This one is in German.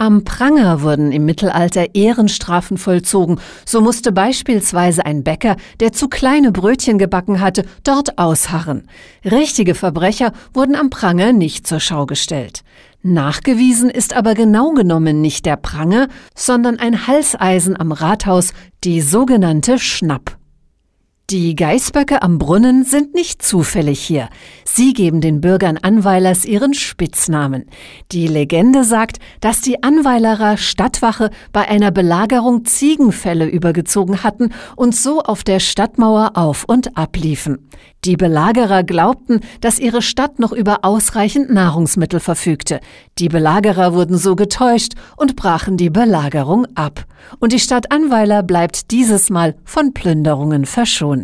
Am Pranger wurden im Mittelalter Ehrenstrafen vollzogen. So musste beispielsweise ein Bäcker, der zu kleine Brötchen gebacken hatte, dort ausharren. Richtige Verbrecher wurden am Pranger nicht zur Schau gestellt. Nachgewiesen ist aber genau genommen nicht der Pranger, sondern ein Halseisen am Rathaus, die sogenannte Schnapp. Die Geißböcke am Brunnen sind nicht zufällig hier. Sie geben den Bürgern Anweilers ihren Spitznamen. Die Legende sagt, dass die Anweilerer Stadtwache bei einer Belagerung Ziegenfälle übergezogen hatten und so auf der Stadtmauer auf und abliefen. Die Belagerer glaubten, dass ihre Stadt noch über ausreichend Nahrungsmittel verfügte. Die Belagerer wurden so getäuscht und brachen die Belagerung ab. Und die Stadt Anweiler bleibt dieses Mal von Plünderungen verschont.